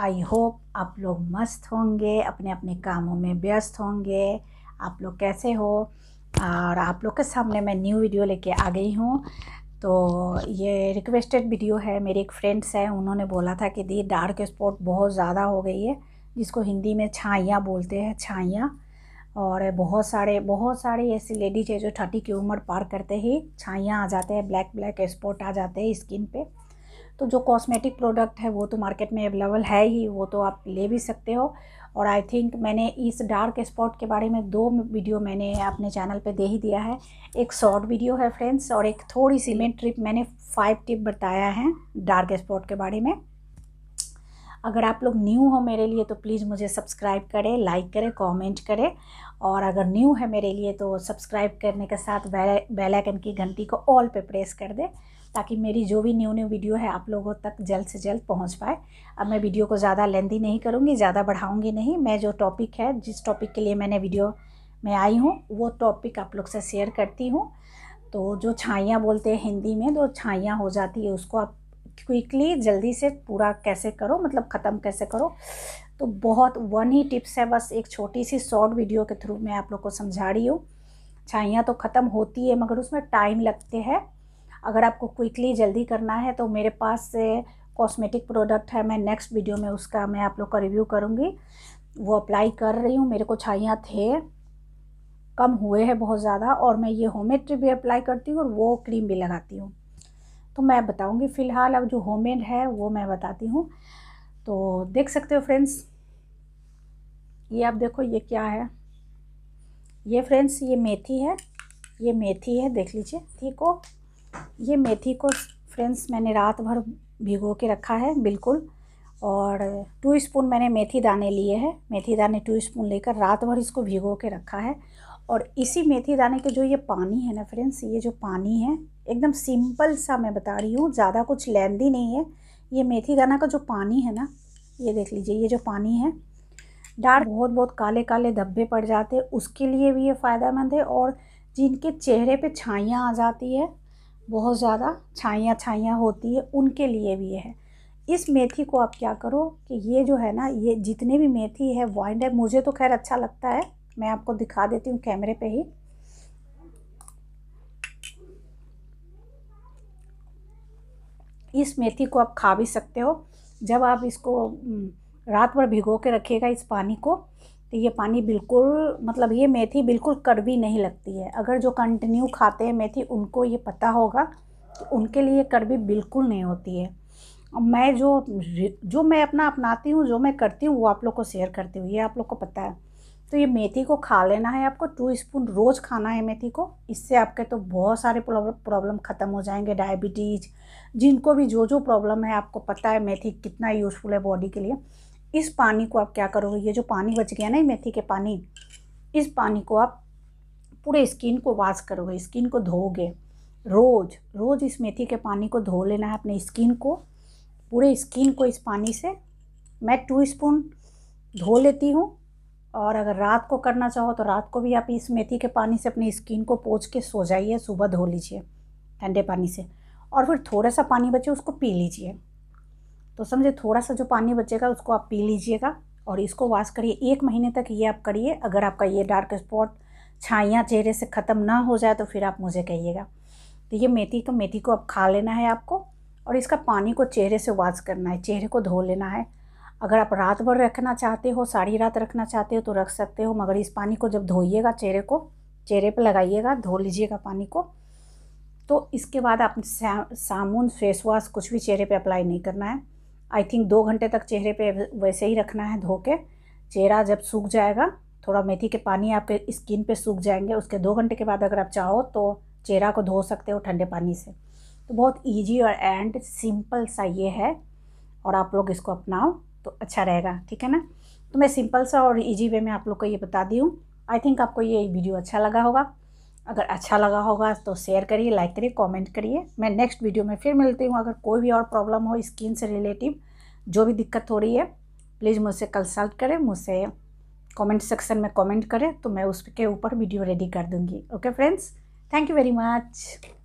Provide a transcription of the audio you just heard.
I hope आप लोग मस्त होंगे अपने अपने कामों में व्यस्त होंगे आप लोग कैसे हो और आप लोग के सामने मैं न्यू वीडियो लेके आ गई हूँ तो ये रिक्वेस्टेड वीडियो है मेरे एक फ्रेंड्स हैं उन्होंने बोला था कि दी डार्क स्पॉट बहुत ज़्यादा हो गई है जिसको हिंदी में छाइयाँ बोलते हैं छाइयाँ और बहुत सारे बहुत सारे ऐसी लेडीज है जो थर्टी की उम्र पार करते ही छाइयाँ आ जाते हैं ब्लैक ब्लैक स्पॉट आ जाते हैं स्किन पे तो जो कॉस्मेटिक प्रोडक्ट है वो तो मार्केट में अवेलेबल है ही वो तो आप ले भी सकते हो और आई थिंक मैंने इस डार्क स्पॉट के बारे में दो वीडियो मैंने अपने चैनल पे दे ही दिया है एक शॉर्ट वीडियो है फ्रेंड्स और एक थोड़ी सी मैं ट्रिप मैंने फाइव टिप बताया है डार्क स्पॉट के बारे में अगर आप लोग न्यू हो मेरे लिए तो प्लीज़ मुझे सब्सक्राइब करें लाइक करें कमेंट करें और अगर न्यू है मेरे लिए तो सब्सक्राइब करने के साथ बेल आइकन की घंटी को ऑल पे प्रेस कर दें ताकि मेरी जो भी न्यू न्यू वीडियो है आप लोगों तक जल्द से जल्द पहुंच पाए अब मैं वीडियो को ज़्यादा लेंदी नहीं करूँगी ज़्यादा बढ़ाऊँगी नहीं मैं जो टॉपिक है जिस टॉपिक के लिए मैंने वीडियो में आई हूँ वो टॉपिक आप लोग से शेयर करती हूँ तो जो छाइयाँ बोलते हैं हिंदी में तो छाइयाँ हो जाती है उसको आप क्विकली जल्दी से पूरा कैसे करो मतलब ख़त्म कैसे करो तो बहुत वन ही टिप्स है बस एक छोटी सी शॉर्ट वीडियो के थ्रू मैं आप लोग को समझा रही हूँ छाइयाँ तो ख़त्म होती है मगर उसमें टाइम लगते हैं अगर आपको क्विकली जल्दी करना है तो मेरे पास से कॉस्मेटिक प्रोडक्ट है मैं नेक्स्ट वीडियो में उसका मैं आप लोग का रिव्यू करूँगी वो अप्लाई कर रही हूँ मेरे को छाइयाँ थे कम हुए हैं बहुत ज़्यादा और मैं ये होमेड भी अप्लाई करती हूँ और वो क्रीम भी लगाती हूँ तो मैं बताऊँगी फ़िलहाल अब जो होमेड है वो मैं बताती हूँ तो देख सकते हो फ्रेंड्स ये आप देखो ये क्या है ये फ्रेंड्स ये मेथी है ये मेथी है देख लीजिए ठीक हो ये मेथी को फ्रेंड्स मैंने रात भर भिगो के रखा है बिल्कुल और टू स्पून मैंने मेथी दाने लिए हैं मेथी दाने टू स्पून लेकर रात भर इसको भिगो के रखा है और इसी मेथी दाने के जो ये पानी है ना फ्रेंड्स ये जो पानी है एकदम सिंपल सा मैं बता रही हूँ ज़्यादा कुछ लेंदी नहीं है ये मेथी दाना का जो पानी है ना ये देख लीजिए ये जो पानी है डार्क बहुत बहुत काले काले धब्बे पड़ जाते हैं उसके लिए भी ये फ़ायदेमंद है और जिनके चेहरे पे छाइयाँ आ जाती है बहुत ज़्यादा छाइयाँ छाइयाँ होती है उनके लिए भी है इस मेथी को आप क्या करो कि ये जो है ना ये जितने भी मेथी है वाइंड है मुझे तो खैर अच्छा लगता है मैं आपको दिखा देती हूँ कैमरे पे ही इस मेथी को आप खा भी सकते हो जब आप इसको रात भर भिगो के रखिएगा इस पानी को तो ये पानी बिल्कुल मतलब ये मेथी बिल्कुल कड़वी नहीं लगती है अगर जो कंटिन्यू खाते हैं मेथी उनको ये पता होगा कि उनके लिए कड़वी बिल्कुल नहीं होती है मैं जो जो मैं अपना अपनाती हूँ जो मैं करती हूँ वो आप लोग को शेयर करती हूँ ये आप लोग को पता है तो ये मेथी को खा लेना है आपको टू स्पून रोज़ खाना है मेथी को इससे आपके तो बहुत सारे प्रॉब्लम ख़त्म हो जाएंगे डायबिटीज़ जिनको भी जो जो प्रॉब्लम है आपको पता है मेथी कितना यूज़फुल है बॉडी के लिए इस पानी को आप क्या करोगे ये जो पानी बच गया ना मेथी के पानी इस पानी को आप पूरे स्किन को वॉश करोगे स्किन को धोगे रोज़ रोज़ इस मेथी के पानी को धो लेना है अपने स्किन को पूरे स्किन को इस पानी से मैं टू स्पून धो लेती हूँ और अगर रात को करना चाहो तो रात को भी आप इस मेथी के पानी से अपनी स्किन को पोच के सो जाइए सुबह धो लीजिए ठंडे पानी से और फिर थोड़ा सा पानी बचे उसको पी लीजिए तो समझे थोड़ा सा जो पानी बचेगा उसको आप पी लीजिएगा और इसको वॉश करिए एक महीने तक ये आप करिए अगर आपका ये डार्क स्पॉट छाइयाँ चेहरे से ख़त्म ना हो जाए तो फिर आप मुझे कहिएगा तो ये मेथी तो मेथी को अब खा लेना है आपको और इसका पानी को चेहरे से वाश करना है चेहरे को धो लेना है अगर आप रात भर रखना चाहते हो सारी रात रखना चाहते हो तो रख सकते हो मगर इस पानी को जब धोइएगा चेहरे को चेहरे पर लगाइएगा धो लीजिएगा पानी को तो इसके बाद आप साबुन फेस वाश कुछ भी चेहरे पे अप्लाई नहीं करना है आई थिंक दो घंटे तक चेहरे पे वैसे ही रखना है धो के चेहरा जब सूख जाएगा थोड़ा मेथी के पानी आपके स्किन पे सूख जाएंगे उसके दो घंटे के बाद अगर आप चाहो तो चेहरा को धो सकते हो ठंडे पानी से तो बहुत ईजी और एंड सिंपल सा ये है और आप लोग इसको अपनाओ तो अच्छा रहेगा ठीक है ना तो मैं सिंपल सा और ईजी वे में आप लोग को ये बता दी हूँ आई थिंक आपको ये वीडियो अच्छा लगा होगा अगर अच्छा लगा होगा तो शेयर करिए लाइक करिए कमेंट करिए मैं नेक्स्ट वीडियो में फिर मिलती हूँ अगर कोई भी और प्रॉब्लम हो स्किन से रिलेटिव जो भी दिक्कत हो रही है प्लीज़ मुझसे कंसल्ट करें मुझसे कमेंट सेक्शन में कमेंट करें तो मैं उसके ऊपर वीडियो रेडी कर दूँगी okay friends thank you very much